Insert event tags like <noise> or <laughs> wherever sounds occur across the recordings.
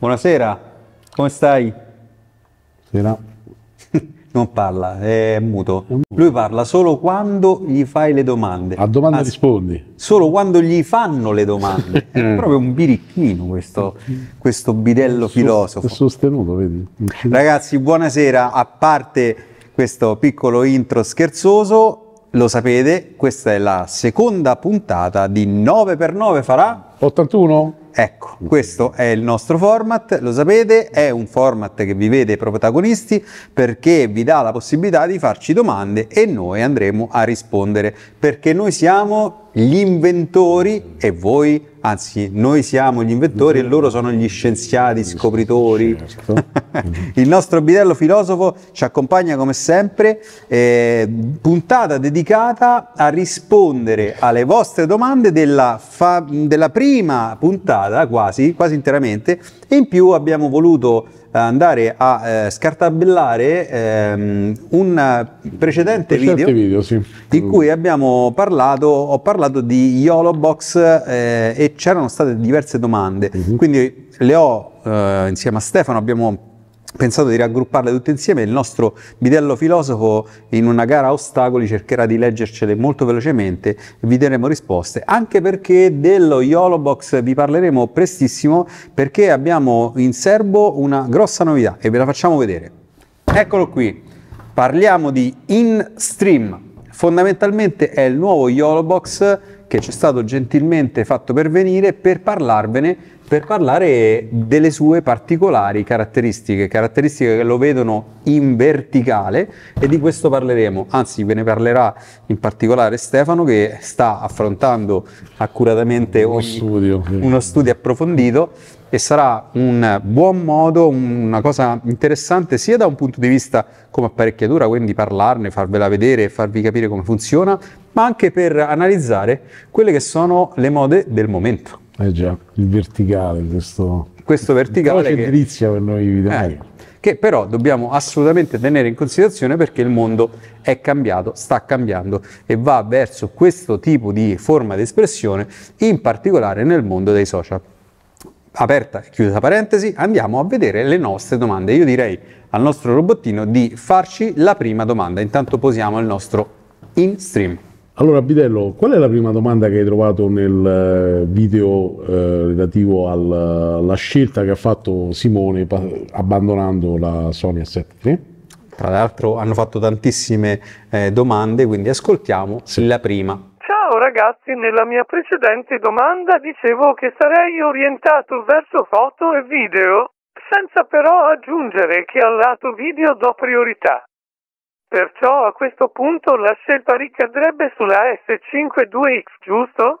Buonasera, come stai? Buonasera. <laughs> non parla, è muto. è muto. Lui parla solo quando gli fai le domande. A domanda Anzi, ah, rispondi. Solo quando gli fanno le domande. <laughs> è proprio un birichino questo, questo bidello Sos- filosofo. Sostenuto, vedi. Ragazzi, buonasera. A parte questo piccolo intro scherzoso, lo sapete, questa è la seconda puntata di 9x9 farà 81? Ecco, questo è il nostro format, lo sapete, è un format che vi vede protagonisti perché vi dà la possibilità di farci domande e noi andremo a rispondere perché noi siamo gli inventori e voi, anzi noi siamo gli inventori e loro sono gli scienziati, scopritori. Certo. <laughs> il nostro bidello filosofo ci accompagna come sempre, eh, puntata dedicata a rispondere alle vostre domande della, della prima prima puntata quasi, quasi interamente e in più abbiamo voluto eh, andare a eh, scartabellare ehm, un precedente, precedente video, video sì. in cui abbiamo parlato, ho parlato di YOLO Box eh, e c'erano state diverse domande, mm-hmm. quindi le ho eh, insieme a Stefano abbiamo pensato di raggrupparle tutte insieme. Il nostro bidello filosofo in una gara a ostacoli cercherà di leggercele molto velocemente vi daremo risposte, anche perché dello YOLO Box vi parleremo prestissimo perché abbiamo in serbo una grossa novità e ve la facciamo vedere. Eccolo qui, parliamo di InStream. Fondamentalmente è il nuovo YOLO Box che ci è stato gentilmente fatto per venire per parlarvene per parlare delle sue particolari caratteristiche, caratteristiche che lo vedono in verticale e di questo parleremo, anzi ve ne parlerà in particolare Stefano che sta affrontando accuratamente uno, ogni, studio, uno studio approfondito e sarà un buon modo, una cosa interessante sia da un punto di vista come apparecchiatura, quindi parlarne, farvela vedere e farvi capire come funziona, ma anche per analizzare quelle che sono le mode del momento. Eh già, il verticale, questo, questo verticale che delizia per noi italiani. Eh, che però dobbiamo assolutamente tenere in considerazione perché il mondo è cambiato, sta cambiando e va verso questo tipo di forma di espressione, in particolare nel mondo dei social. Aperta e chiusa parentesi, andiamo a vedere le nostre domande. Io direi al nostro robottino di farci la prima domanda. Intanto posiamo il nostro in stream. Allora Bidello, qual è la prima domanda che hai trovato nel eh, video eh, relativo al, alla scelta che ha fatto Simone abbandonando la Sony A7 Tra l'altro hanno fatto tantissime eh, domande, quindi ascoltiamo sì. la prima. Ciao ragazzi, nella mia precedente domanda dicevo che sarei orientato verso foto e video, senza però aggiungere che al lato video do priorità. Perciò a questo punto la scelta ricadrebbe sulla S52X, giusto?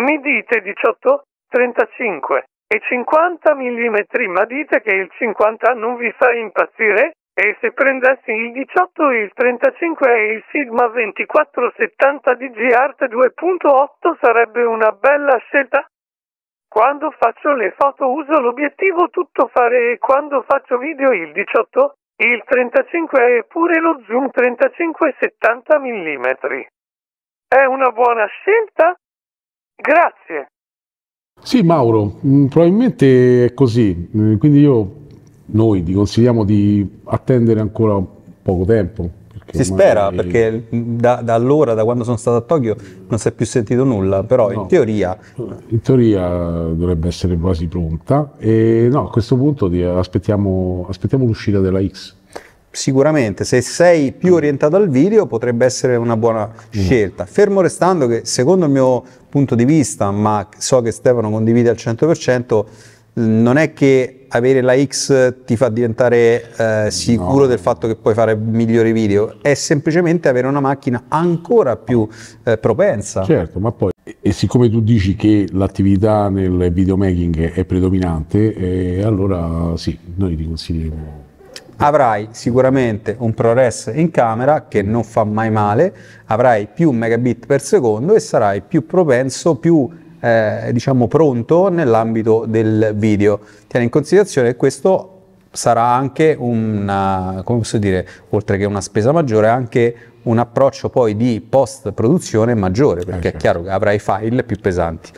Mi dite 18, 35 e 50 mm, ma dite che il 50 non vi fa impazzire? E se prendessi il 18, il 35 e il Sigma 2470 DG Art 2.8 sarebbe una bella scelta? Quando faccio le foto uso l'obiettivo tutto fare e quando faccio video il 18, il 35 è eh, pure lo zoom 35-70 mm. È una buona scelta? Grazie. Sì, Mauro, mm, probabilmente è così. Mm, quindi io, noi ti consigliamo di attendere ancora poco tempo, si spera magari... perché da, da, allora, da quando sono stato a Tokyo, non si è più sentito nulla, però no, in teoria... In teoria dovrebbe essere quasi pronta e no, a questo punto aspettiamo, aspettiamo l'uscita della X. Sicuramente, se sei più mm. orientato al video potrebbe essere una buona mm. scelta, fermo restando che secondo il mio punto di vista, ma so che Stefano condivide al 100%, non è che avere la X ti fa diventare eh, sicuro no. del fatto che puoi fare migliori video, è semplicemente avere una macchina ancora più eh, propensa. Certo, ma poi e siccome tu dici che l'attività nel videomaking è predominante, eh, allora sì, noi ti consiglieremo avrai sicuramente un ProRes in camera che non fa mai male, avrai più megabit per secondo e sarai più propenso, più eh, diciamo pronto nell'ambito del video. Tieni in considerazione che questo sarà anche una, come posso dire, oltre che una spesa maggiore, anche un approccio poi di post produzione maggiore, perché okay. Eh, è chiaro che avrai file più pesanti.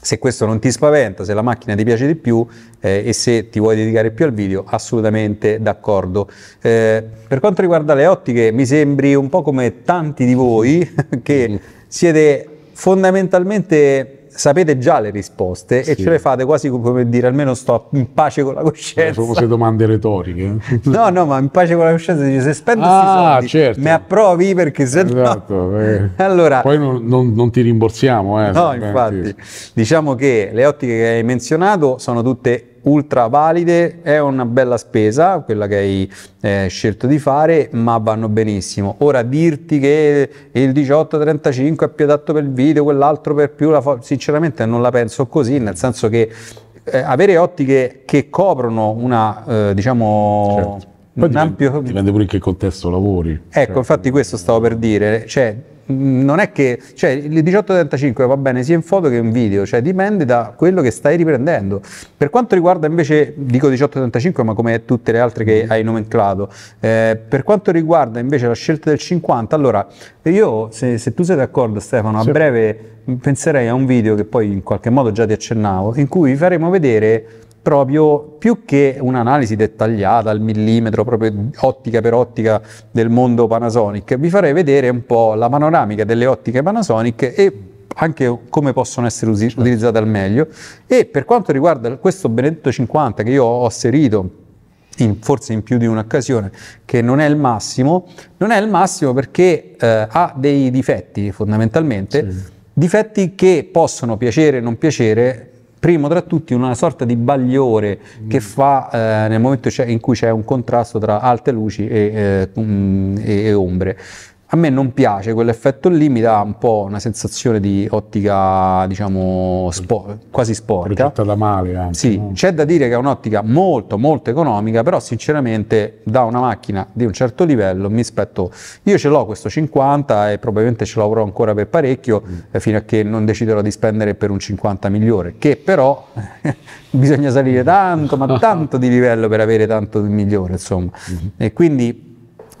Se questo non ti spaventa, se la macchina ti piace di più eh, e se ti vuoi dedicare più al video, assolutamente d'accordo. Eh, per quanto riguarda le ottiche, mi sembri un po' come tanti di voi <laughs> che mm-hmm. siete fondamentalmente sapete già le risposte sì. e ce le fate quasi come dire almeno sto in pace con la coscienza. Sono queste domande retoriche. <laughs> no, no, ma in pace con la coscienza dice se spendo ah, soldi certo. me approvi perché se esatto, no... Eh. <laughs> Allora, Poi non, non, non, ti rimborsiamo. Eh, no, infatti. Diciamo che le ottiche che hai menzionato sono tutte ultra valide, è una bella spesa quella che hai eh, scelto di fare, ma vanno benissimo. Ora dirti che il 1835 è più adatto per il video, quell'altro per più la sinceramente non la penso così, nel senso che eh, avere ottiche che coprono una eh, diciamo certo. Poi un dipende, ampio... dipende pure in che contesto lavori. Ecco, cioè, infatti questo stavo per dire, cioè Mm, non è che, cioè il 1835 va bene sia in foto che in video, cioè dipende da quello che stai riprendendo. Per quanto riguarda invece, dico 1835 ma come tutte le altre che mm. hai nomenclato, eh, per quanto riguarda invece la scelta del 50, allora io se, se tu sei d'accordo Stefano, a sì. breve penserei a un video che poi in qualche modo già ti accennavo, in cui vi faremo vedere proprio più che un'analisi dettagliata al millimetro, proprio ottica per ottica del mondo Panasonic, vi farei vedere un po' la panoramica delle ottiche Panasonic e anche come possono essere usi- certo. utilizzate al meglio. E per quanto riguarda questo Benedetto 50 che io ho asserito in, forse in più di un'occasione, che non è il massimo, non è il massimo perché eh, ha dei difetti fondamentalmente, sì. difetti che possono piacere o non piacere primo tra tutti una sorta di bagliore mm. che fa eh, nel momento in cui c'è un contrasto tra alte luci e, eh, mh, mm, e, e ombre. A me non piace quell'effetto lì, mi dà un po' una sensazione di ottica, diciamo, spo- quasi sporca. Progettata male anche. Sì, no? c'è da dire che è un'ottica molto, molto economica, però sinceramente da una macchina di un certo livello mi aspetto... Io ce l'ho questo 50 e probabilmente ce l'avrò ancora per parecchio, mm. Eh, fino a che non deciderò di spendere per un 50 migliore, che però <laughs> bisogna salire tanto, ma <laughs> tanto di livello per avere tanto di migliore, insomma. mm E quindi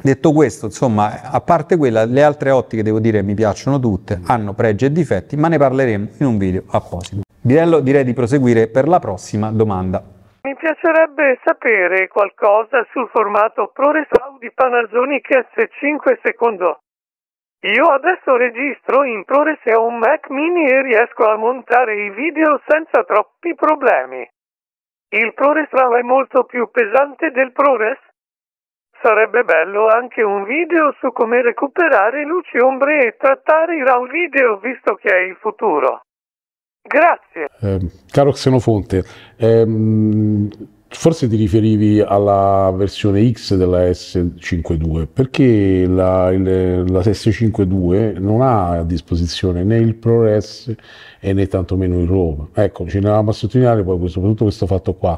Detto questo, insomma, a parte quella, le altre ottiche devo dire mi piacciono tutte, hanno pregi e difetti, ma ne parleremo in un video apposito. Birello, direi di proseguire per la prossima domanda. Mi piacerebbe sapere qualcosa sul formato ProResau di Panasonic S5 secondo. Io adesso registro in ProResau un Mac mini e riesco a montare i video senza troppi problemi. Il ProResau è molto più pesante del ProRes Sarebbe bello anche un video su come recuperare luci, ombre e trattare i RAW video, visto che è il futuro. Grazie. Eh, caro Xenofonte, ehm, forse ti riferivi alla versione X della S52, perché la, il, la S52 non ha a disposizione né il ProRes né tantomeno il ROM. Ecco, ci ne a sottolineare poi soprattutto questo fatto qua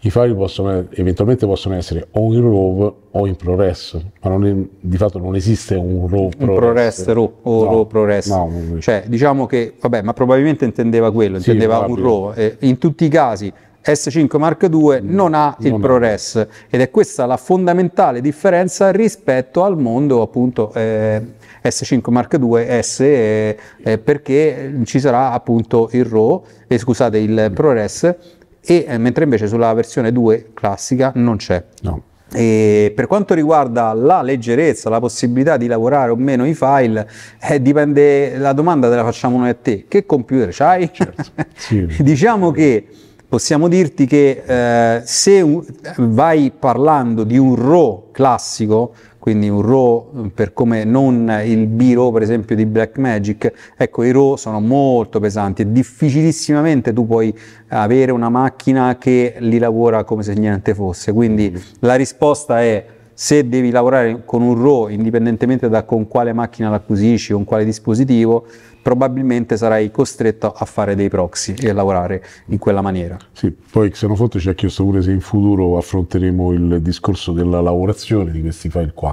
i file possono, eventualmente possono essere o in RAW o in ProRes, ma è, di fatto non esiste un RAW ProRes. Un ProRes RAW o no, RAW ProRes. No, Cioè, diciamo che, vabbè, ma probabilmente intendeva quello, intendeva sì, un RAW. Eh, in tutti i casi S5 Mark II mm, non ha il non ProRes è. ed è questa la fondamentale differenza rispetto al mondo appunto eh, S5 Mark II S eh, perché ci sarà appunto il RAW, eh, scusate il mm. ProRes e, eh, mentre invece sulla versione 2 classica non c'è. No. E per quanto riguarda la leggerezza, la possibilità di lavorare o meno i file, eh, dipende, la domanda te la facciamo noi a te, che computer hai? Certo. <laughs> Sì. diciamo che possiamo dirti che eh, se vai parlando di un RAW classico, quindi un RAW per come non il B-RAW per esempio di Blackmagic, ecco i RAW sono molto pesanti e difficilissimamente tu puoi avere una macchina che li lavora come se niente fosse, quindi mm-hmm. la risposta è se devi lavorare con un RAW indipendentemente da con quale macchina l'acquisisci, con quale dispositivo, probabilmente sarai costretto a fare dei proxy e a lavorare in quella maniera. Sì, poi Xenofonte ci ha chiesto pure se in futuro affronteremo il discorso della lavorazione di questi file qua.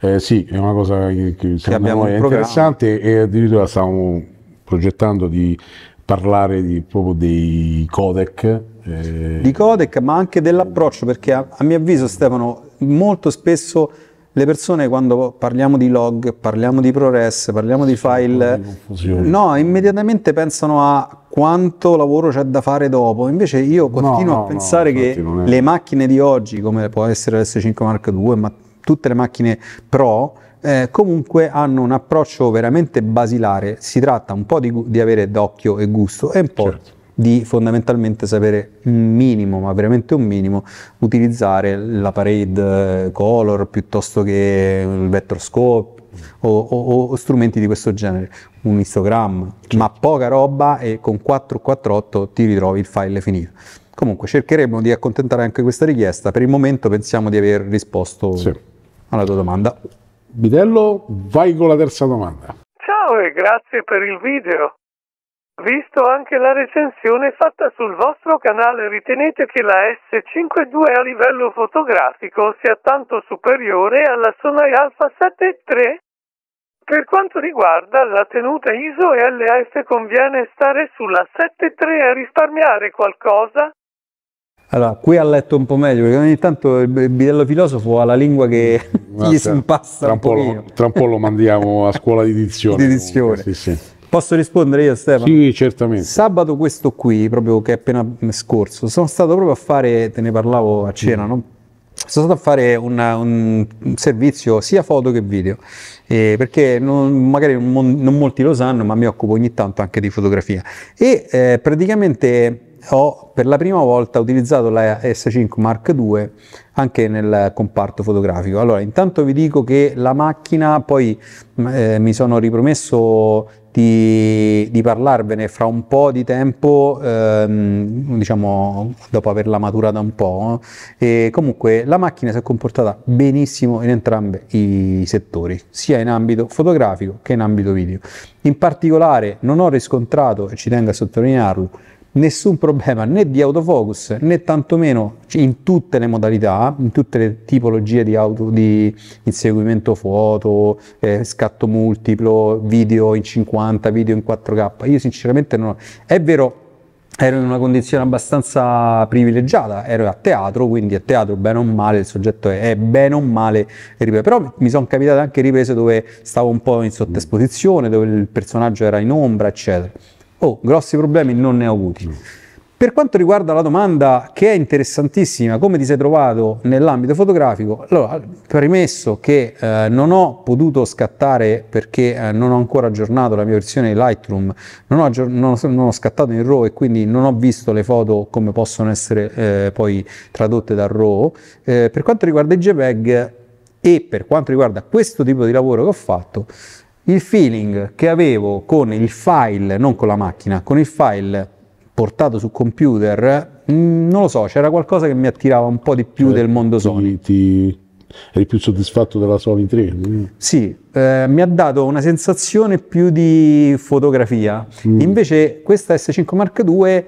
Eh, sì, è una cosa che, che, che abbiamo è interessante e addirittura stiamo progettando di parlare di, proprio dei codec. Eh. Di codec, ma anche dell'approccio, perché a, a mio avviso Stefano molto spesso le persone quando parliamo di log, parliamo di ProRes, parliamo di file, no, immediatamente pensano a quanto lavoro c'è da fare dopo. Invece io continuo no, no, a pensare no, che le macchine di oggi, come può essere l'S5 Mark II, ma tutte le macchine Pro, eh, comunque hanno un approccio veramente basilare. Si tratta un po' di, di avere d'occhio e gusto e un po' certo di fondamentalmente sapere un minimo, ma veramente un minimo, utilizzare la parade eh, color piuttosto che il vector scope o, o, o strumenti di questo genere, un histogram, certo. ma poca roba e con 448 ti ritrovi il file finito. Comunque cercheremo di accontentare anche questa richiesta, per il momento pensiamo di aver risposto sì. alla tua domanda. Bidello, vai con la terza domanda. Ciao e grazie per il video visto anche la recensione fatta sul vostro canale, ritenete che la S52 a livello fotografico sia tanto superiore alla Sonai Alpha 7 III? Per quanto riguarda la tenuta ISO e LAF conviene stare sulla 7.3 a risparmiare qualcosa? Allora, qui ha letto un po' meglio, perché ogni tanto il bidello filosofo ha la lingua che gli si impasta tra un, po lo, tra un po' lo mandiamo a scuola di dizione. <laughs> Di dizione. Comunque, sì, sì. Posso rispondere io Stefano? Sì, certamente. Sabato questo qui, proprio che è appena scorso, sono stato proprio a fare, te ne parlavo a cena, mm. no? sono stato a fare una, un, servizio sia foto che video, eh, perché non, magari non, non, molti lo sanno, ma mi occupo ogni tanto anche di fotografia. E eh, praticamente ho per la prima volta utilizzato la S5 Mark II anche nel comparto fotografico. Allora, intanto vi dico che la macchina poi eh, mi sono ripromesso di, di, parlarvene fra un po' di tempo, ehm, diciamo dopo averla maturata un po'. Eh. E comunque la macchina si è comportata benissimo in entrambi i settori, sia in ambito fotografico che in ambito video. In particolare non ho riscontrato, e ci tengo a sottolinearlo, nessun problema né di autofocus né tantomeno in tutte le modalità, in tutte le tipologie di auto di inseguimento foto, eh, scatto multiplo, video in 50, video in 4K. Io sinceramente non ho... è vero ero in una condizione abbastanza privilegiata, ero a teatro, quindi a teatro bene o male, il soggetto è, bene o male, ripeto. però mi sono capitate anche riprese dove stavo un po' in sottesposizione, dove il personaggio era in ombra, eccetera oh, grossi problemi non ne ho avuti. Mm. Per quanto riguarda la domanda che è interessantissima, come ti sei trovato nell'ambito fotografico? Allora, premesso che eh, non ho potuto scattare perché eh, non ho ancora aggiornato la mia versione di Lightroom, non ho, non, non ho, scattato in RAW e quindi non ho visto le foto come possono essere eh, poi tradotte dal RAW. Eh, per quanto riguarda il JPEG e per quanto riguarda questo tipo di lavoro che ho fatto, il feeling che avevo con il file, non con la macchina, con il file portato sul computer, mh, mm, non lo so, c'era qualcosa che mi attirava un po' di più cioè, del mondo Sony. Ti, eri più soddisfatto della Sony 3? Quindi. Sì, eh, mi ha dato una sensazione più di fotografia. Mm. Invece questa S5 Mark II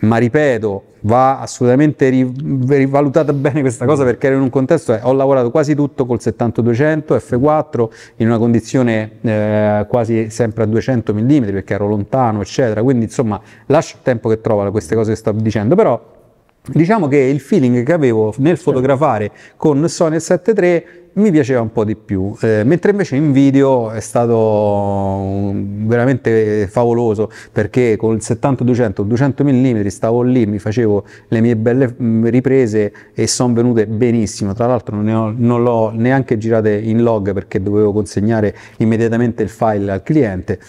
ma ripeto, va assolutamente rivalutata bene questa cosa perché ero in un contesto, eh, ho lavorato quasi tutto col 7200 F4 in una condizione eh, quasi sempre a 200 mm perché ero lontano, eccetera, quindi insomma lascia il tempo che trova queste cose che sto dicendo, però diciamo che il feeling che avevo nel certo. fotografare con Sony 73 mi piaceva un po' di più, eh, mentre invece in video è stato um, veramente favoloso perché con il 70-200, 200 mm stavo lì, mi facevo le mie belle mm, riprese e sono venute benissimo, tra l'altro non, ho, non l'ho neanche girate in log perché dovevo consegnare immediatamente il file al cliente.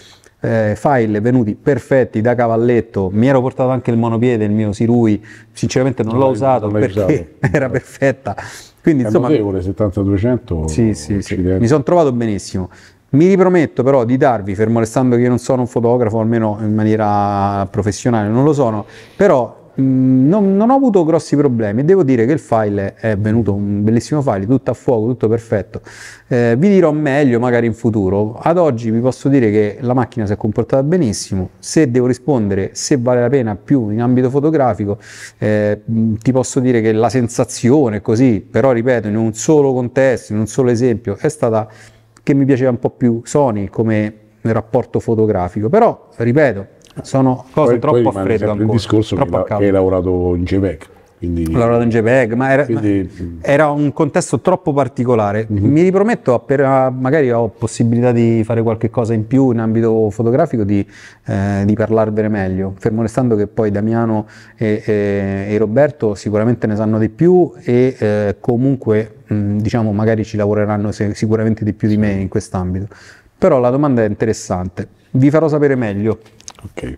Eh, file venuti perfetti da cavalletto, mi ero portato anche il monopiede, il mio Sirui, sinceramente non, non l'ho usato non perché usato. <laughs> era certo. perfetta, quindi, è insomma, notevole 70 Sì, sì, sì. mi sono trovato benissimo. Mi riprometto però di darvi, fermo restando che io non sono un fotografo, almeno in maniera professionale non lo sono, però Mm, non, non, ho avuto grossi problemi. Devo dire che il file è venuto un bellissimo file, tutto a fuoco, tutto perfetto. Eh, vi dirò meglio magari in futuro. Ad oggi vi posso dire che la macchina si è comportata benissimo. Se devo rispondere se vale la pena più in ambito fotografico, eh, mm, ti posso dire che la sensazione così, però ripeto, in un solo contesto, in un solo esempio, è stata che mi piaceva un po' più Sony come rapporto fotografico. Però, ripeto, sono cose poi, troppo poi a freddo ancora. Il discorso che, la, che hai lavorato in JPEG. Ho lavorato in JPEG, ma era, quindi... era un contesto troppo particolare. Mm-hmm. Mi riprometto, per, magari ho possibilità di fare qualche cosa in più in ambito fotografico, di, eh, di parlarvene meglio. Fermo restando che poi Damiano e, e, e Roberto sicuramente ne sanno di più e eh, comunque mh, diciamo magari ci lavoreranno se, sicuramente di più di me in quest'ambito. Però la domanda è interessante. Vi farò sapere meglio. Okay.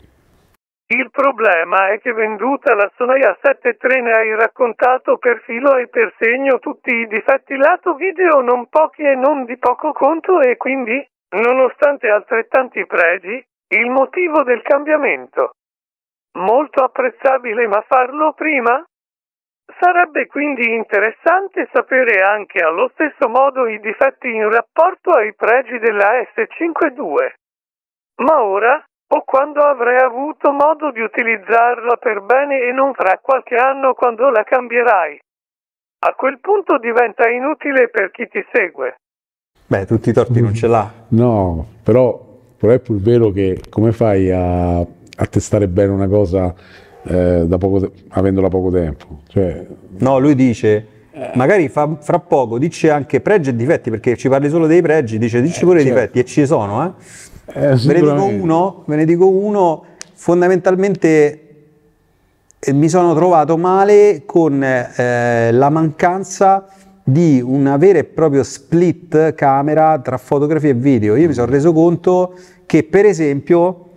Il problema è che venduta la Sonaia 7.3 ne hai raccontato per filo e per segno tutti i difetti lato video non pochi e non di poco conto e quindi, nonostante altrettanti pregi, il motivo del cambiamento. Molto apprezzabile, ma farlo prima? Sarebbe quindi interessante sapere anche allo stesso modo i difetti in rapporto ai pregi della S52. 5 Ma ora, o quando avrai avuto modo di utilizzarla per bene e non fra qualche anno quando la cambierai. A quel punto diventa inutile per chi ti segue. Beh, tutti i torti non ce l'ha. No, però, però è pur vero che come fai a, a testare bene una cosa eh, poco, avendola poco tempo? Cioè, no, lui dice... Eh, magari fa, fra poco dice anche pregi e difetti perché ci parli solo dei pregi, dice dici eh, pure certo. i difetti e ci sono, eh? Eh, ve, ne dico uno, ve ne dico uno, fondamentalmente eh, mi sono trovato male con eh, la mancanza di un vero e proprio split camera tra fotografia e video. Io mi sono reso conto che per esempio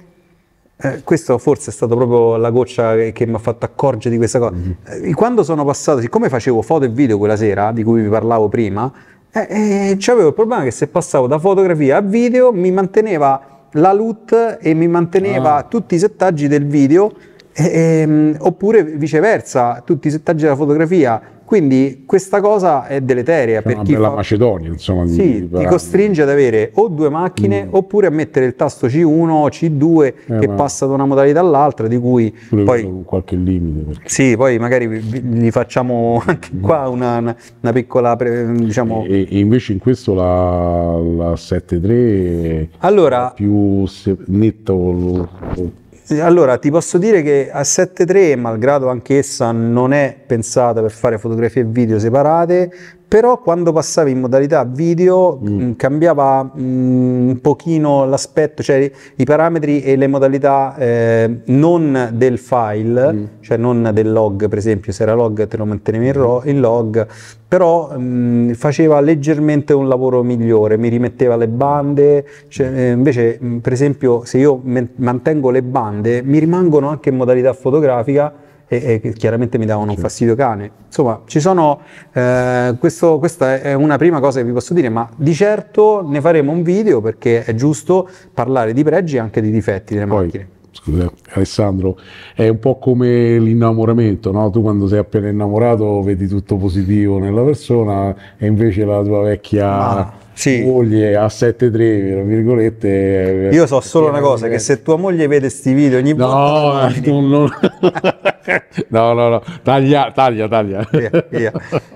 eh, questo forse è stato proprio la goccia che, che mi ha fatto accorgere di questa cosa. Mm-hmm. quando sono passato, siccome facevo foto e video quella sera, di cui vi parlavo prima, eh, eh, C'avevo il problema che se passavo da fotografia a video mi manteneva la LUT e mi manteneva ah. tutti i settaggi del video, ehm, oppure viceversa, tutti i settaggi della fotografia quindi questa cosa è deleteria. Per chi fa... Macedonia, insomma. Sì, ti costringe ad avere o due macchine mm. oppure a mettere il tasto C1 o C2 eh, che ma... passa da una modalità all'altra, di cui Pure poi... qualche limite. Perché... Sì, poi magari gli facciamo mm. anche qua una, una piccola... Pre... Diciamo... E, e, invece in questo la, la 7.3 allora... è più se... netto... Allora, ti posso dire che a 7.3, malgrado anche essa non è pensata per fare fotografie e video separate, però quando passavi in modalità video mm. mm. cambiava mm, un pochino l'aspetto, cioè i parametri e le modalità eh, non del file, mm. cioè non del log per esempio, se era log te lo mantenevi in, in log, però mh, mm, faceva leggermente un lavoro migliore, mi rimetteva le bande, cioè, eh, invece mh, mm, per esempio se io mantengo le bande mi rimangono anche in modalità fotografica, e, e chiaramente mi davano un certo. fastidio cane. Insomma, ci sono, eh, questo, questa è una prima cosa che vi posso dire, ma di certo ne faremo un video perché è giusto parlare di pregi e anche di difetti delle Poi, macchine. Scusa, Alessandro, è un po' come l'innamoramento, no? Tu quando sei appena innamorato vedi tutto positivo nella persona e invece la tua vecchia... Ma sì. moglie a 7-3, virgolette. Io so solo una cosa, che se tua moglie vede questi video ogni no, volta... No, <laughs> non... <laughs> <laughs> <laughs> no, no, no, taglia, taglia, taglia. Via, via.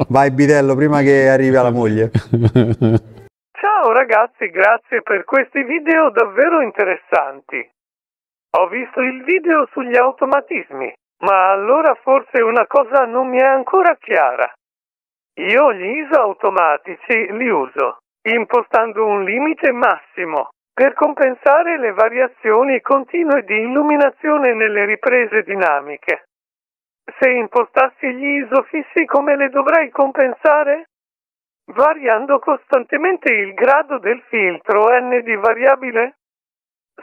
Vai Bidello, prima che arrivi alla moglie. Ciao ragazzi, grazie per questi video davvero interessanti. Ho visto il video sugli automatismi, ma allora forse una cosa non mi è ancora chiara. Io gli ISO automatici li uso, impostando un limite massimo per compensare le variazioni continue di illuminazione nelle riprese dinamiche. Se impostassi gli isofissi come le dovrei compensare? Variando costantemente il grado del filtro n di variabile?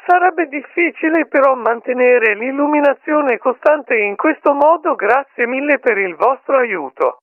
Sarebbe difficile però mantenere l'illuminazione costante in questo modo, grazie mille per il vostro aiuto.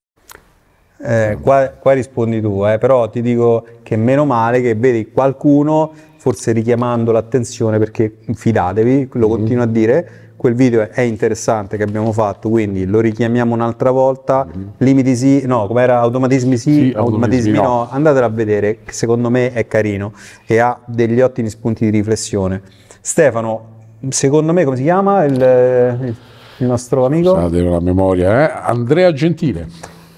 Eh, qua, qua, rispondi tu, eh, però ti dico che meno male che vedi qualcuno, forse richiamando l'attenzione, perché fidatevi, lo mm. continuo a dire, quel video è interessante che abbiamo fatto, quindi lo richiamiamo un'altra volta, mm-hmm. limiti sì, no, come era automatismi sì, sì automatismi, automatismi, no. no, andatelo a vedere, che secondo me è carino e ha degli ottimi spunti di riflessione. Stefano, secondo me come si chiama il, il nostro amico? Scusate la memoria, eh? Andrea Gentile.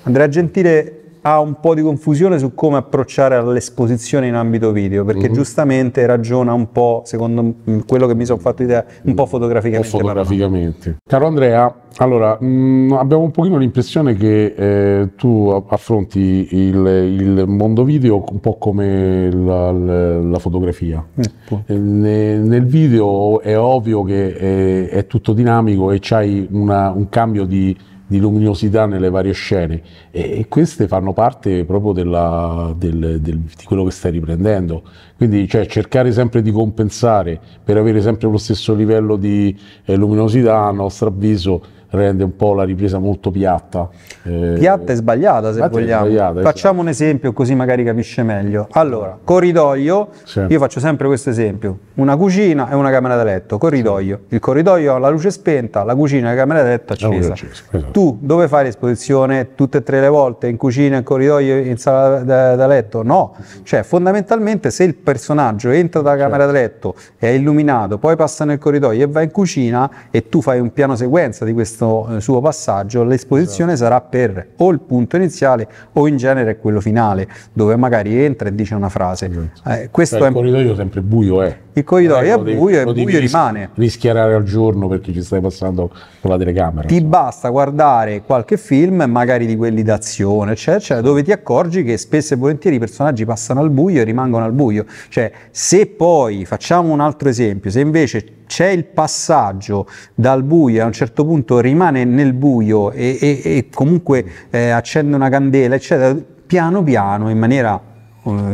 Andrea Gentile ha un po' di confusione su come approcciare all'esposizione in ambito video, perché mm-hmm. giustamente ragiona un po', secondo quello che mi sono fatto idea, un po' mm. fotograficamente. Un po fotograficamente. Parlando. Caro Andrea, allora mh, mm, abbiamo un pochino l'impressione che eh, tu affronti il, il, mondo video un po' come la, la, la fotografia. Mm. Ne, nel video è ovvio che è, è tutto dinamico e c'hai una, un cambio di di luminosità nelle varie scene e, e queste fanno parte proprio della, del, del, di quello che stai riprendendo. Quindi cioè, cercare sempre di compensare per avere sempre lo stesso livello di eh, luminosità, a nostro avviso, rende un po' la ripresa molto piatta. Eh, piatta e sbagliata se vogliamo. Sbagliata, eh, Facciamo esatto. un esempio così magari capisce meglio. Allora, corridoio, sì. io faccio sempre questo esempio, una cucina e una camera da letto, corridoio. Sì. Il corridoio ha la luce spenta, la cucina e la camera da letto accesa. accesa esatto. Tu dove fai l'esposizione tutte e tre le volte? In cucina, in corridoio, in sala da, da letto? No, cioè fondamentalmente se il personaggio entra dalla camera certo. da letto, è illuminato, poi passa nel corridoio e va in cucina e tu fai un piano sequenza di queste questo eh, suo passaggio l'esposizione esatto. sarà per o il punto iniziale o in genere quello finale, dove magari entra e dice una frase. Esatto. Eh, questo cioè, è... Il corridoio sempre buio è il corridoio eh, è buio e buio rimane. Rischiarare al giorno perché ci stai passando con la telecamera. Ti insomma. basta guardare qualche film, magari di quelli d'azione, eccetera, eccetera, dove ti accorgi che spesso e volentieri i personaggi passano al buio e rimangono al buio. Cioè, se poi facciamo un altro esempio, se invece c'è il passaggio dal buio a un certo punto rimane nel buio e, e, e comunque eh, accende una candela, eccetera, piano piano in maniera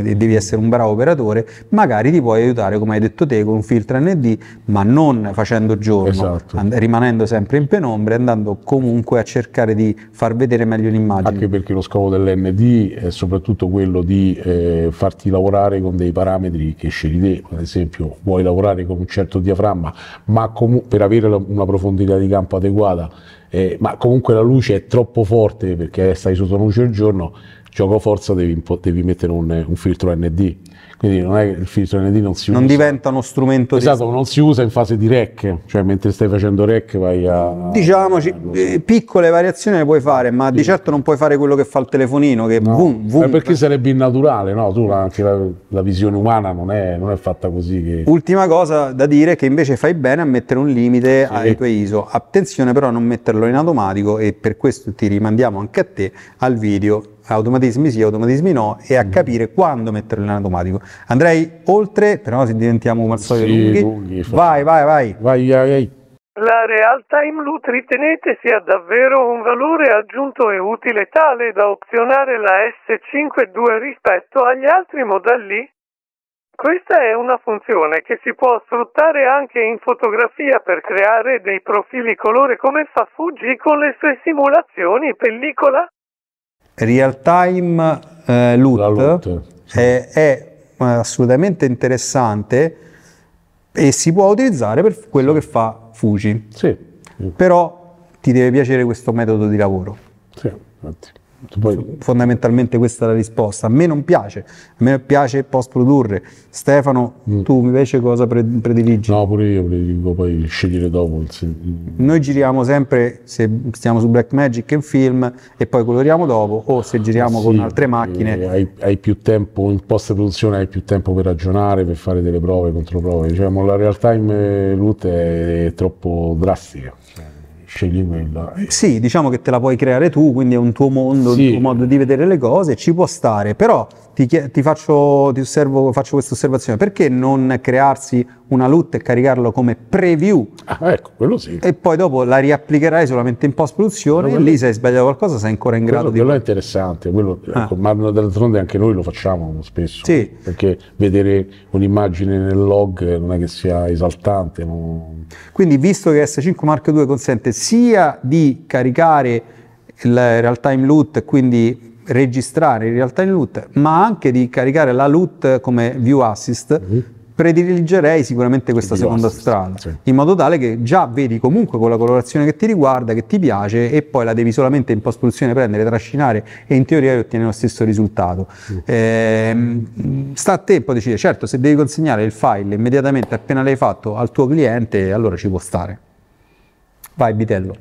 eh, e devi essere un bravo operatore, magari ti puoi aiutare, come hai detto te, con un filtro ND, ma non facendo giorno, esatto. and- rimanendo sempre in penombra e andando comunque a cercare di far vedere meglio l'immagine. Anche perché lo scopo dell'ND è soprattutto quello di eh, farti lavorare con dei parametri che scegli te, ad esempio vuoi lavorare con un certo diaframma, ma comu- per avere la- una profondità di campo adeguata eh, ma comunque la luce è troppo forte perché stai sotto luce il giorno, gioco forza devi, devi mettere un, un, filtro ND. Quindi non è, il filtro ND non si usa. Non diventa uno strumento Esatto, di... non si usa in fase di rec, cioè mentre stai facendo rec vai a... Diciamoci, a... Eh, piccole variazioni le puoi fare, ma sì. di certo non puoi fare quello che fa il telefonino, che no. boom, boom. Eh, perché sarebbe innaturale, no? Tu anche la, la visione umana non è, non è fatta così. Che... Ultima cosa da dire è che invece fai bene a mettere un limite sì. ai tuoi ISO. Attenzione però a non metterlo farlo in automatico e per questo ti rimandiamo anche a te al video automatismi sì, automatismi no e a mm. capire quando metterlo in automatico. Andrei oltre, però se diventiamo come al solito sì, lunghi. lunghi vai, vai, vai. Vai, vai. La real time loot ritenete sia davvero un valore aggiunto e utile tale da opzionare la s 5 II rispetto agli altri modelli? Questa è una funzione che si può sfruttare anche in fotografia per creare dei profili colore come fa Fuji con le sue simulazioni pellicola. Real time eh, LUT, LUT è, è, assolutamente interessante e si può utilizzare per quello che fa Fuji. Sì. Però ti deve piacere questo metodo di lavoro. Sì, infatti. Poi, fondamentalmente questa è la risposta. A me non piace, a me piace post produrre. Stefano, mm. tu invece cosa prediligi? No, pure io prediligo poi scegliere dopo. Il... Noi giriamo sempre, se stiamo su Black Magic in film e poi coloriamo dopo o se giriamo ah, sì, con altre macchine. hai, hai, più tempo, in post produzione hai più tempo per ragionare, per fare delle prove, controprove. Diciamo, la real time loot è troppo drastica scegli quella. Sì, diciamo che te la puoi creare tu, quindi è un tuo mondo, sì. un tuo modo di vedere le cose, ci può stare, però ti, ti, faccio, ti osservo, faccio, questa osservazione, perché non crearsi una loot e caricarlo come preview? Ah, ecco, quello sì. E poi dopo la riapplicherai solamente in post-produzione no, e lì se hai sbagliato qualcosa sei ancora in grado quello, di... Quello è interessante, quello, ecco, ah. ecco, ma d'altronde anche noi lo facciamo spesso, sì. perché vedere un'immagine nel log non è che sia esaltante. Non... Quindi visto che S5 Mark II consente sia di caricare il real-time loot, quindi registrare in realtà in loot, ma anche di caricare la loot come view assist, mm-hmm. prediligerei sicuramente questa seconda assist, strada, sì. in modo tale che già vedi comunque con la colorazione che ti riguarda, che ti piace e poi la devi solamente in post-produzione prendere, trascinare e in teoria ottieni lo stesso risultato. Mm. Eh, sta a tempo poi decidere, certo se devi consegnare il file immediatamente appena l'hai fatto al tuo cliente, allora ci può stare. Vai Bitello.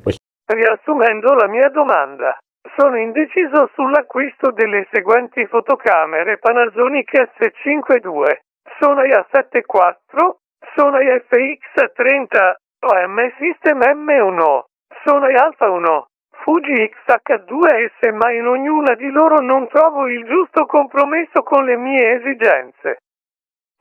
Riassumendo la mia domanda, sono indeciso sull'acquisto delle seguenti fotocamere Panasonic s 5 II, Sony A7 74, Sony FX30, OM System M1, Sony Alpha 1, Fuji XH2 s ma in ognuna di loro non trovo il giusto compromesso con le mie esigenze.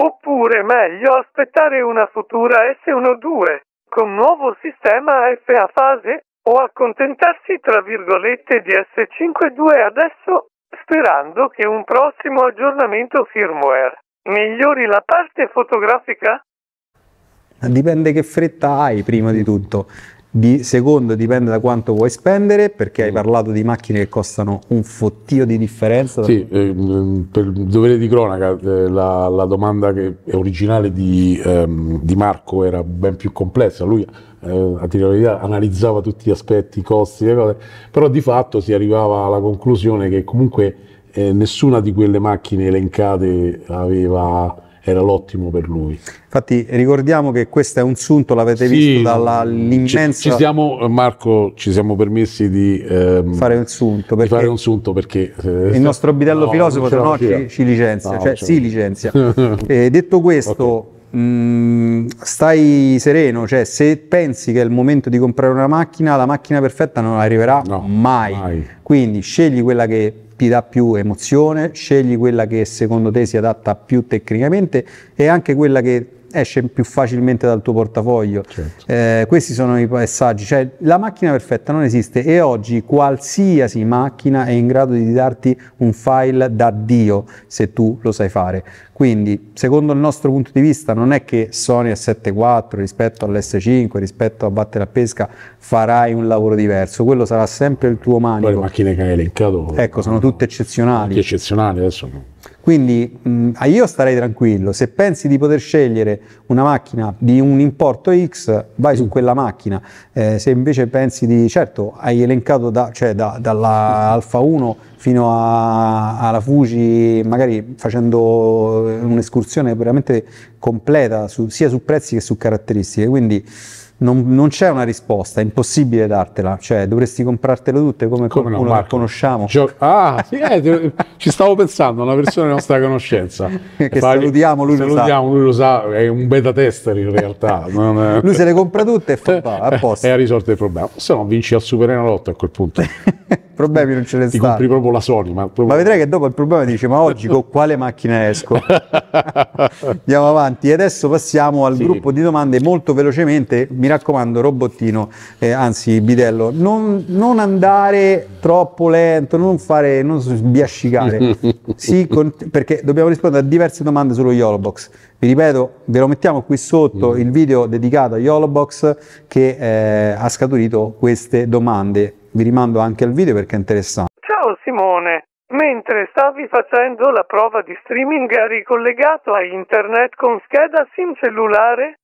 Oppure meglio aspettare una futura s 1 II, con nuovo sistema F a fase o accontentarsi, tra virgolette, di S5.2 adesso sperando che un prossimo aggiornamento firmware migliori la parte fotografica? Dipende che fretta hai prima di tutto di secondo dipende da quanto vuoi spendere, perché hai mm. parlato di macchine che costano un fottio di differenza. Sì, ehm, per dovere di cronaca, eh, la, la, domanda che è originale di, ehm, di, Marco era ben più complessa. Lui eh, a dire la verità analizzava tutti gli aspetti, i costi, le cose, però di fatto si arrivava alla conclusione che comunque eh, nessuna di quelle macchine elencate aveva era l'ottimo per lui. Infatti ricordiamo che questo è un sunto, l'avete sì, visto dall'immensa... Ci, ci siamo, Marco, ci siamo permessi di, ehm, fare, un sunto perché, fare un sunto perché... Eh, il nostro bidello no, filosofo se no ci, ci, licenzia, no, cioè si licenzia. <laughs> eh, detto questo... <laughs> Okay. Mm, stai sereno, cioè se pensi che è il momento di comprare una macchina, la macchina perfetta non arriverà no, mai. mai. Quindi scegli quella che ti dà più emozione, scegli quella che secondo te si adatta più tecnicamente e anche quella che esce più facilmente dal tuo portafoglio. Certo. Eh, questi sono i passaggi, cioè la macchina perfetta non esiste e oggi qualsiasi macchina è in grado di darti un file da Dio se tu lo sai fare. Quindi, secondo il nostro punto di vista, non è che Sony A74 rispetto all'S5, rispetto a Battere a Pesca, farai un lavoro diverso. Quello sarà sempre il tuo manico. le macchine che hai elencato. Ecco, sono tutte eccezionali. Anche eccezionali adesso. Quindi mh, mm, io starei tranquillo, se pensi di poter scegliere una macchina di un importo X, vai su quella macchina, eh, se invece pensi di, certo, hai elencato da, cioè da, dalla Alfa 1 fino a, alla Fuji, magari facendo un'escursione veramente completa su, sia su prezzi che su caratteristiche, quindi non, non, c'è una risposta, è impossibile dartela, cioè dovresti comprartelo tutte come, come qualcuno no, che conosciamo. Gio- ah, sì, eh, ci stavo pensando, una persona di nostra conoscenza. <laughs> che Fa, salutiamo, lui salutiamo, lo, lo sa. lui lo sa, è un beta tester in realtà. <laughs> è... Lui se le compra tutte e fa a <laughs> E ha risolto il problema, se no vinci al Super Enalotto a quel punto. problemi non ce ne stanno. Ti stati. compri proprio la Sony. Ma, proprio... ma, vedrai che dopo il problema dice ma oggi con quale macchina esco? Andiamo avanti e adesso passiamo al sì. gruppo di domande molto velocemente. Mi raccomando, robottino, eh, anzi bidello, non, non, andare troppo lento, non fare, non sbiascicare, <laughs> sì, con, perché dobbiamo rispondere a diverse domande sullo YoloBox. Vi ripeto, ve lo mettiamo qui sotto mm. il video dedicato a YoloBox che eh, ha scaturito queste domande. Vi rimando anche al video perché è interessante. Ciao Simone, Mentre stavi facendo la prova di streaming eri collegato a internet con scheda SIM cellulare?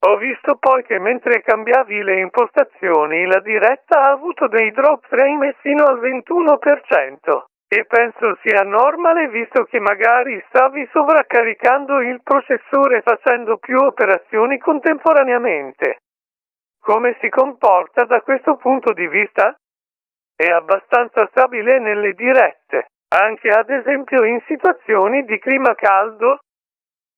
Ho visto poi che mentre cambiavi le impostazioni la diretta ha avuto dei drop frame fino al 21% e penso sia normale visto che magari stavi sovraccaricando il processore facendo più operazioni contemporaneamente. Come si comporta da questo punto di vista? È abbastanza stabile nelle dirette, anche ad esempio in situazioni di clima caldo.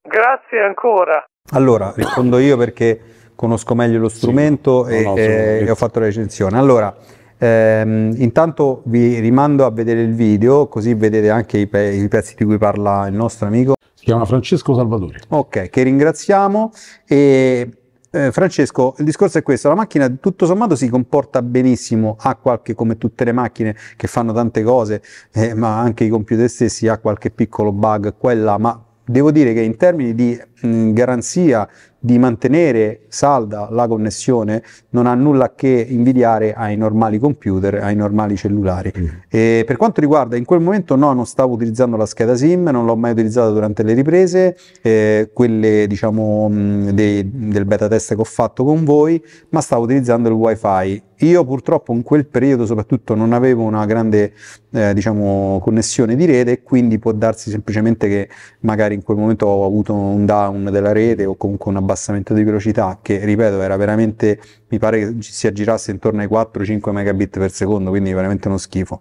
Grazie ancora. Allora, rispondo io perché conosco meglio lo strumento sì, e, no, no, e, ho fatto la recensione. Allora, ehm, intanto vi rimando a vedere il video, così vedete anche i, pe- i pezzi di cui parla il nostro amico. Si chiama Francesco Salvatori. Ok, che ringraziamo. E, eh, Francesco, il discorso è questo, la macchina tutto sommato si comporta benissimo, ha qualche, come tutte le macchine che fanno tante cose, eh, ma anche i computer stessi, ha qualche piccolo bug quella, ma Devo dire che in termini di mh, garanzia di mantenere salda la connessione non ha nulla a che invidiare ai normali computer, ai normali cellulari. Mm. per quanto riguarda in quel momento no, non stavo utilizzando la scheda SIM, non l'ho mai utilizzata durante le riprese, eh, quelle diciamo mh, mm, dei, del beta test che ho fatto con voi, ma stavo utilizzando il wifi. Io purtroppo in quel periodo soprattutto non avevo una grande eh, diciamo, connessione di rete, quindi può darsi semplicemente che magari in quel momento ho avuto un down della rete o comunque una bassa abbassamento di velocità che ripeto era veramente mi pare che si aggirasse intorno ai 4-5 megabit per secondo quindi veramente uno schifo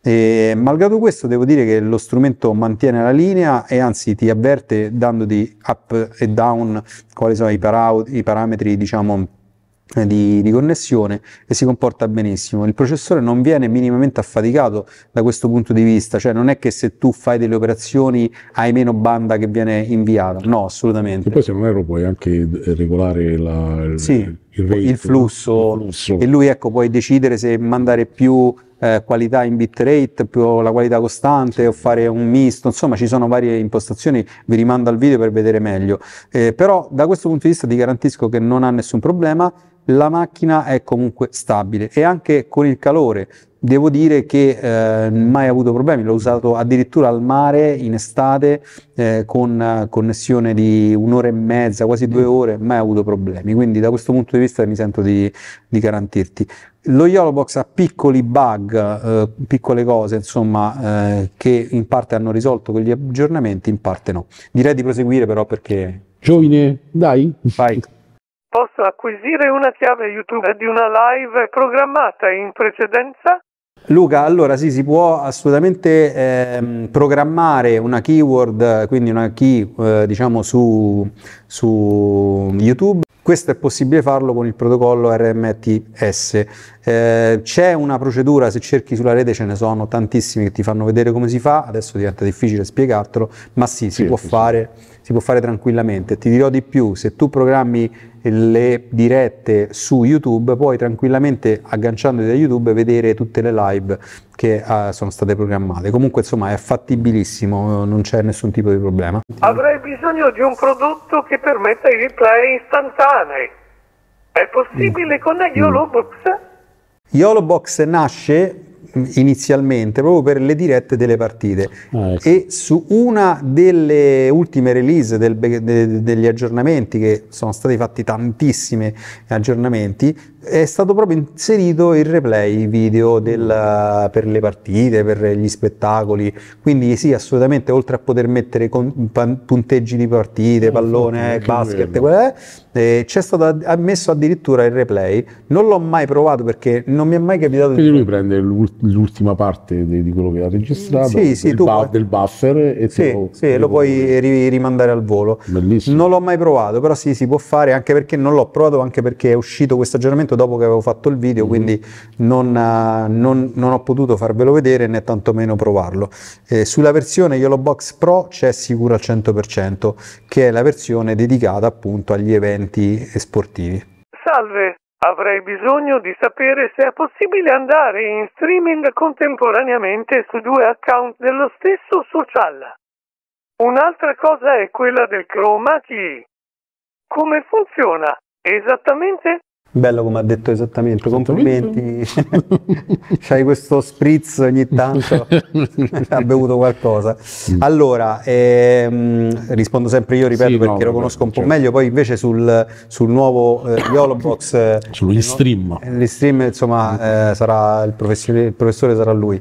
e, malgrado questo devo dire che lo strumento mantiene la linea e anzi ti avverte dandoti up e down quali sono i, para- i parametri diciamo di, di, connessione e si comporta benissimo. Il processore non viene minimamente affaticato da questo punto di vista, cioè non è che se tu fai delle operazioni hai meno banda che viene inviata, no, assolutamente. E poi se non erro puoi anche regolare la, il, sì, il, rate, il, flusso, il, flusso, e lui ecco puoi decidere se mandare più eh, qualità in bitrate, più la qualità costante o fare un misto, insomma ci sono varie impostazioni, vi rimando al video per vedere meglio. Eh, però da questo punto di vista ti garantisco che non ha nessun problema, la macchina è comunque stabile e anche con il calore devo dire che eh, mai avuto problemi, l'ho usato addirittura al mare in estate eh, con connessione di un'ora e mezza, quasi due ore, mai avuto problemi, quindi da questo punto di vista mi sento di, di garantirti. Lo YoloBox ha piccoli bug, eh, piccole cose insomma eh, che in parte hanno risolto con gli aggiornamenti, in parte no. Direi di proseguire però perché... Giovine, dai! Vai! posso acquisire una chiave YouTube di una live programmata in precedenza? Luca, allora sì, si può assolutamente ehm, programmare una keyword, quindi una key eh, diciamo su, su YouTube. Questo è possibile farlo con il protocollo RMTS. Eh, c'è una procedura, se cerchi sulla rete ce ne sono tantissimi che ti fanno vedere come si fa, adesso diventa difficile spiegartelo, ma sì, si sì, può fare si può fare tranquillamente. Ti dirò di più, se tu programmi le dirette su YouTube, puoi tranquillamente agganciandoti da YouTube vedere tutte le live che uh, sono state programmate. Comunque, insomma, è fattibilissimo, non c'è nessun tipo di problema. Avrei bisogno di un prodotto che permetta i replay istantanei. È possibile mm. con la YoloBox? YoloBox nasce inizialmente proprio per le dirette delle partite ah, ecco. e su una delle ultime release del, de, degli aggiornamenti che sono stati fatti tantissimi aggiornamenti è stato proprio inserito il replay video del, mm. per le partite, per gli spettacoli, quindi sì, assolutamente, oltre a poter mettere con, pan, punteggi di partite, oh, pallone, basket, è, eh, eh, c'è stato ammesso addirittura il replay, non l'ho mai provato perché non mi è mai capitato... Quindi lui prende l'ultima parte di, di quello che ha registrato, sì, sì, del, ba- del, buffer e sì, lo, sì, lo puoi ri- rimandare al volo. Bellissimo. Non l'ho mai provato, però sì, si può fare anche perché non l'ho provato, anche perché è uscito questo aggiornamento fatto dopo che avevo fatto il video, mm-hmm. quindi non, eh, non, non, ho potuto farvelo vedere né tantomeno provarlo. Eh, sulla versione Yellow Box Pro c'è sicuro al 100%, che è la versione dedicata appunto agli eventi sportivi. Salve, avrei bisogno di sapere se è possibile andare in streaming contemporaneamente su due account dello stesso social. Un'altra cosa è quella del Chroma Key. Come funziona? Esattamente? Bello come ha detto esattamente, complimenti. <laughs> C'hai questo spritz ogni tanto, <laughs> ha bevuto qualcosa. Allora, ehm, rispondo sempre io, ripeto, sì, perché no, lo conosco un po' certo. meglio, poi invece sul, sul nuovo eh, Yolo Box... Eh, Sugli stream. insomma, eh, sarà il, il, professore sarà lui.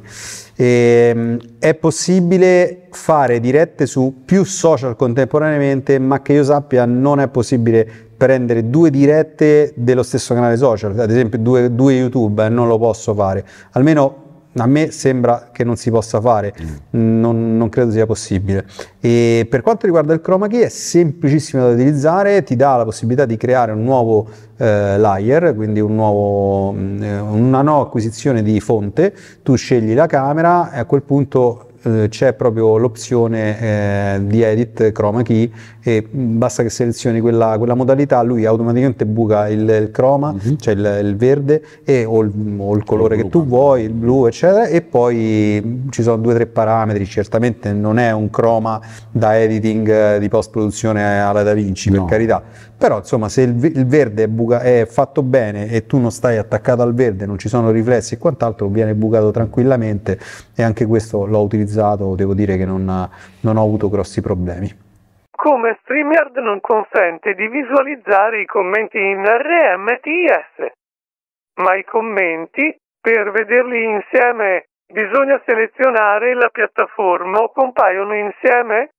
E, ehm, è possibile fare dirette su più social contemporaneamente, ma che io sappia non è possibile prendere due dirette dello stesso canale social, ad esempio due, due YouTube, eh, non lo posso fare. Almeno a me sembra che non si possa fare, mm. non, non, credo sia possibile. E per quanto riguarda il chroma key è semplicissimo da utilizzare, ti dà la possibilità di creare un nuovo eh, layer, quindi un nuovo, mm, eh, una nuova acquisizione di fonte, tu scegli la camera e a quel punto eh, c'è proprio l'opzione eh, di edit chroma key e mm, basta che selezioni quella, quella modalità, lui automaticamente buca il, il chroma, mm-hmm. cioè il, il verde e, o, il, o, il, colore che tu vuoi, il blu eccetera e poi mm, ci sono due o tre parametri, certamente non è un chroma da editing eh, di post produzione alla Da Vinci no. per carità, però insomma se il, verde è, buca- è, fatto bene e tu non stai attaccato al verde, non ci sono riflessi e quant'altro, viene bucato tranquillamente e anche questo l'ho utilizzato, devo dire che non, ha, non ho avuto grossi problemi. Come StreamYard non consente di visualizzare i commenti in RMTS, ma i commenti per vederli insieme bisogna selezionare la piattaforma o compaiono insieme?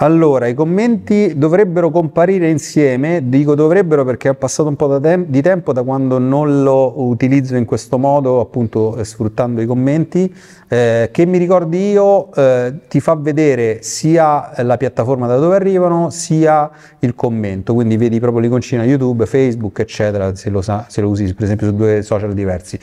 Allora, i commenti dovrebbero comparire insieme, dico dovrebbero perché è passato un po' te di tempo da quando non lo utilizzo in questo modo, appunto eh, sfruttando i commenti, eh, che mi ricordi io eh, ti fa vedere sia la piattaforma da dove arrivano, sia il commento, quindi vedi proprio l'iconcina YouTube, Facebook, eccetera, se lo, sa, se lo usi per esempio su due social diversi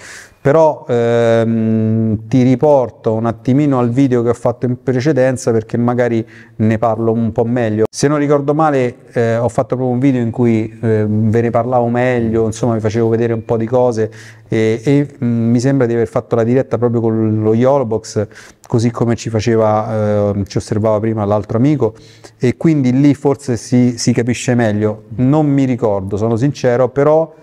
però ehm, ti riporto un attimino al video che ho fatto in precedenza perché magari ne parlo un po' meglio. Se non ricordo male eh, ho fatto proprio un video in cui eh, ve ne parlavo meglio, insomma vi facevo vedere un po' di cose e, e mh, mm, mi sembra di aver fatto la diretta proprio con lo Yolobox, così come ci faceva, eh, ci osservava prima l'altro amico e quindi lì forse si, si capisce meglio. Non mi ricordo, sono sincero, però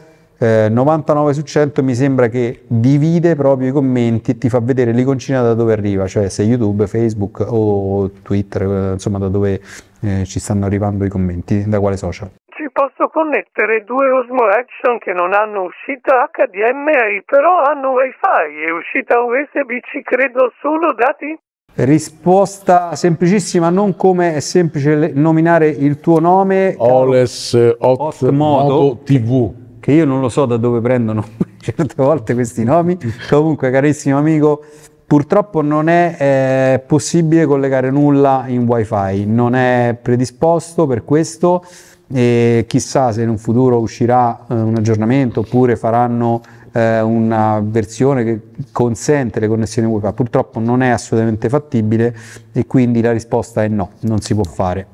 eh, 99 su 100 mi sembra che divide proprio i commenti e ti fa vedere l'iconcina da dove arriva, cioè se YouTube, Facebook o Twitter, eh, insomma da dove eh, ci stanno arrivando i commenti, da quale social. Ci posso connettere due Osmo Action che non hanno uscita HDMI, però hanno WiFi e uscita usb ci credo solo dati? Risposta semplicissima, non come è semplice nominare il tuo nome. Oles Otmodo TV che io non lo so da dove prendono <laughs> certe volte questi nomi. Comunque, carissimo amico, Purtroppo non è eh, possibile collegare nulla in wifi, non è predisposto per questo e chissà se in un futuro uscirà eh, un aggiornamento oppure faranno eh, una versione che consente le connessioni wifi. Purtroppo non è assolutamente fattibile e quindi la risposta è no, non si può fare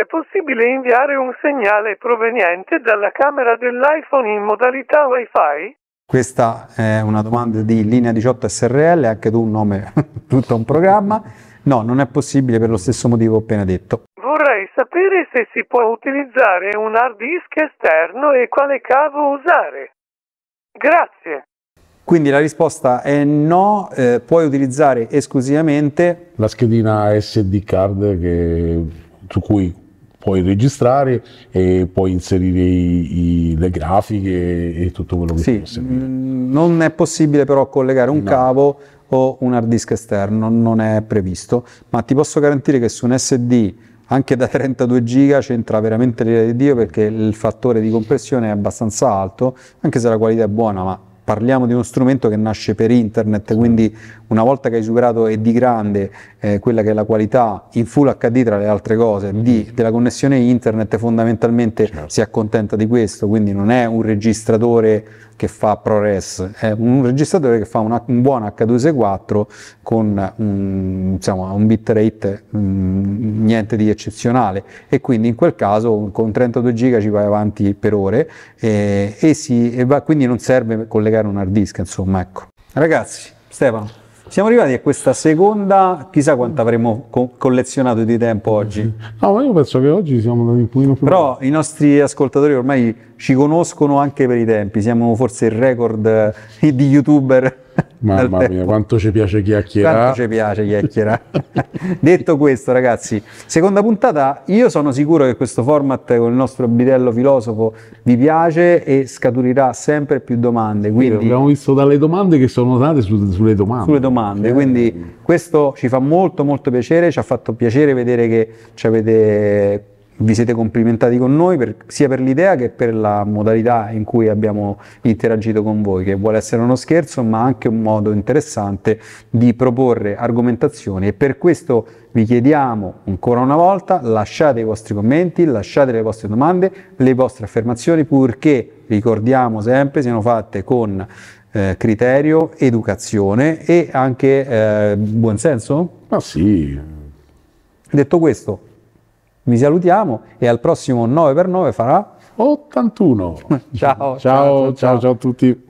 è possibile inviare un segnale proveniente dalla camera dell'iPhone in modalità Wi-Fi? Questa è una domanda di linea 18 SRL, anche tu un nome, <laughs> tutto un programma. No, non è possibile per lo stesso motivo appena detto. Vorrei sapere se si può utilizzare un hard disk esterno e quale cavo usare. Grazie. Quindi la risposta è no, eh, puoi utilizzare esclusivamente la schedina SD card che, su cui puoi registrare e puoi inserire i, i, le grafiche e, tutto quello che sì, ti mm, Non è possibile però collegare un no. cavo o un hard disk esterno, non è previsto, ma ti posso garantire che su un SD anche da 32 <laughs> giga c'entra veramente l'idea di Dio perché il fattore di compressione è abbastanza alto, anche se la qualità è buona, ma parliamo di uno strumento che nasce per internet, quindi una volta che hai superato e di grande eh, quella che è la qualità in full HD tra le altre cose di, mm-hmm. della connessione internet fondamentalmente certo. si accontenta di questo, quindi non è un registratore che fa ProRes, è un registratore che fa una, un buon H264 con um, insomma, un bitrate um, mm, niente di eccezionale e quindi in quel caso con 32 giga ci vai avanti per ore e, e, si, e va, quindi non serve collegare un hard disk, insomma, ecco. Ragazzi, Stefano. Siamo arrivati a questa seconda, chissà quanto avremo co- collezionato di tempo oggi. No, ma io penso che oggi siamo da un pochino più... Però i nostri ascoltatori ormai ci conoscono anche per i tempi, siamo forse il record eh, di youtuber <laughs> Mamma mia, quanto ci piace chiacchierare. Quanto ci piace chiacchierare. <laughs> Detto questo, ragazzi, seconda puntata, io sono sicuro che questo format con il nostro bidello filosofo vi piace e scaturirà sempre più domande. Quindi... Sì, abbiamo visto dalle domande che sono nate su, sulle domande. Sulle domande, sì. quindi questo ci fa molto molto piacere, ci ha fatto piacere vedere che ci avete vi siete complimentati con noi per, sia per l'idea che per la modalità in cui abbiamo interagito con voi, che vuole essere uno scherzo ma anche un modo interessante di proporre argomentazioni e per questo vi chiediamo ancora una volta lasciate i vostri commenti, lasciate le vostre domande, le vostre affermazioni purché, ricordiamo sempre, siano fatte con eh, criterio, educazione e anche eh, buonsenso? Ma sì. Detto questo, vi salutiamo e al prossimo 9x9 farà 81. <laughs> ciao, ciao, ciao, ciao, ciao a tutti.